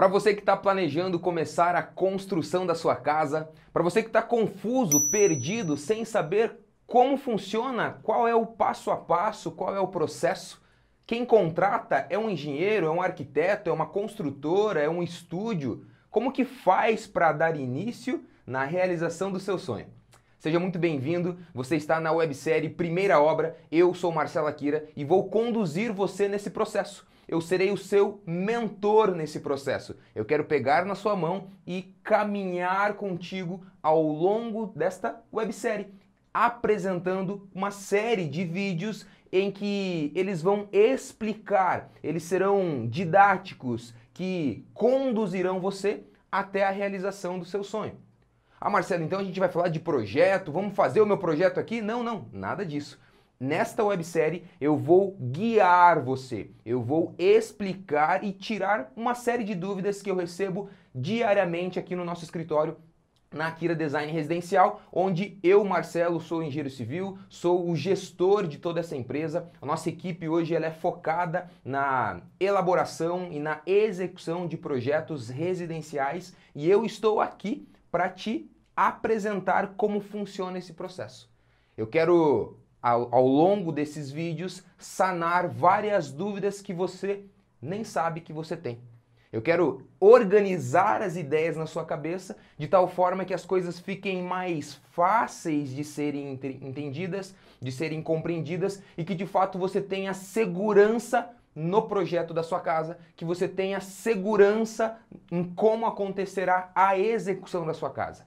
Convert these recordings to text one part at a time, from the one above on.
Para você que está planejando começar a construção da sua casa, para você que está confuso, perdido, sem saber como funciona, qual é o passo a passo, qual é o processo, quem contrata é um engenheiro, é um arquiteto, é uma construtora, é um estúdio. Como que faz para dar início na realização do seu sonho? Seja muito bem-vindo. Você está na websérie Primeira Obra. Eu sou Marcelo Akira e vou conduzir você nesse processo eu serei o seu mentor nesse processo. Eu quero pegar na sua mão e caminhar contigo ao longo desta websérie, apresentando uma série de vídeos em que eles vão explicar, eles serão didáticos que conduzirão você até a realização do seu sonho. Ah, Marcelo, então a gente vai falar de projeto, vamos fazer o meu projeto aqui? Não, não, nada disso. Nesta websérie eu vou guiar você, eu vou explicar e tirar uma série de dúvidas que eu recebo diariamente aqui no nosso escritório na Kira Design Residencial, onde eu, Marcelo, sou engenheiro civil, sou o gestor de toda essa empresa. A nossa equipe hoje ela é focada na elaboração e na execução de projetos residenciais e eu estou aqui para te apresentar como funciona esse processo. Eu quero ao, ao longo desses vídeos, sanar várias dúvidas que você nem sabe que você tem. Eu quero organizar as ideias na sua cabeça de tal forma que as coisas fiquem mais fáceis de serem entendidas, de serem compreendidas e que de fato você tenha segurança no projeto da sua casa, que você tenha segurança em como acontecerá a execução da sua casa.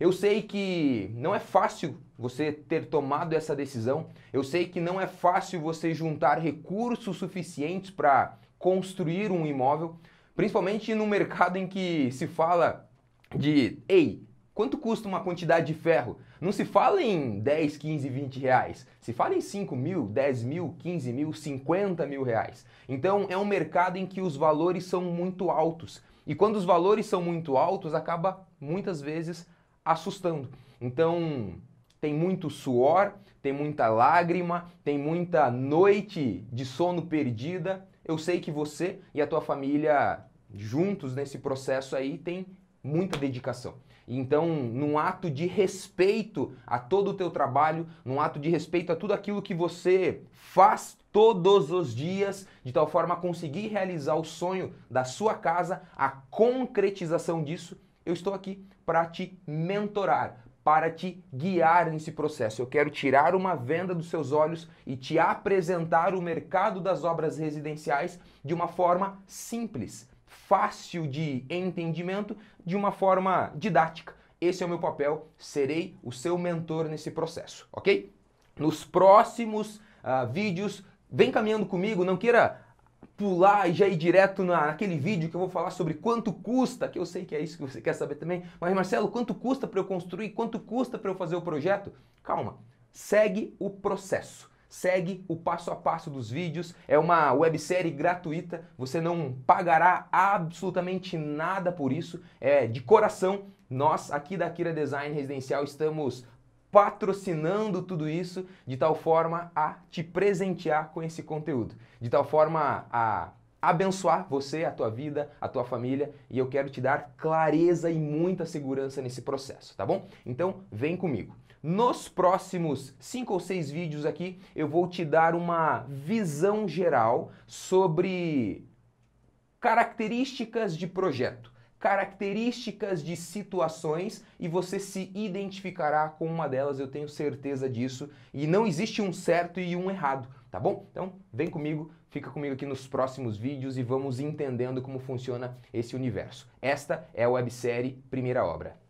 Eu sei que não é fácil você ter tomado essa decisão, eu sei que não é fácil você juntar recursos suficientes para construir um imóvel, principalmente no mercado em que se fala de, ei, quanto custa uma quantidade de ferro? Não se fala em 10, 15, 20 reais. Se fala em 5 mil, 10 mil, 15 mil, 50 mil reais. Então é um mercado em que os valores são muito altos. E quando os valores são muito altos, acaba muitas vezes assustando. Então, tem muito suor, tem muita lágrima, tem muita noite de sono perdida. Eu sei que você e a tua família juntos nesse processo aí tem muita dedicação. Então, num ato de respeito a todo o teu trabalho, num ato de respeito a tudo aquilo que você faz todos os dias, de tal forma a conseguir realizar o sonho da sua casa, a concretização disso, eu estou aqui para te mentorar, para te guiar nesse processo. Eu quero tirar uma venda dos seus olhos e te apresentar o mercado das obras residenciais de uma forma simples, fácil de entendimento, de uma forma didática. Esse é o meu papel, serei o seu mentor nesse processo, ok? Nos próximos uh, vídeos, vem caminhando comigo, não queira pular e já ir direto na, naquele vídeo que eu vou falar sobre quanto custa, que eu sei que é isso que você quer saber também. Mas Marcelo, quanto custa para eu construir? Quanto custa para eu fazer o projeto? Calma, segue o processo segue o passo a passo dos vídeos. É uma websérie gratuita, você não pagará absolutamente nada por isso. É de coração. Nós aqui da Kira Design Residencial estamos patrocinando tudo isso de tal forma a te presentear com esse conteúdo, de tal forma a abençoar você, a tua vida, a tua família e eu quero te dar clareza e muita segurança nesse processo, tá bom? Então vem comigo. Nos próximos cinco ou seis vídeos aqui eu vou te dar uma visão geral sobre características de projeto características de situações e você se identificará com uma delas, eu tenho certeza disso. E não existe um certo e um errado, tá bom? Então, vem comigo, fica comigo aqui nos próximos vídeos e vamos entendendo como funciona esse universo. Esta é a websérie Primeira Obra.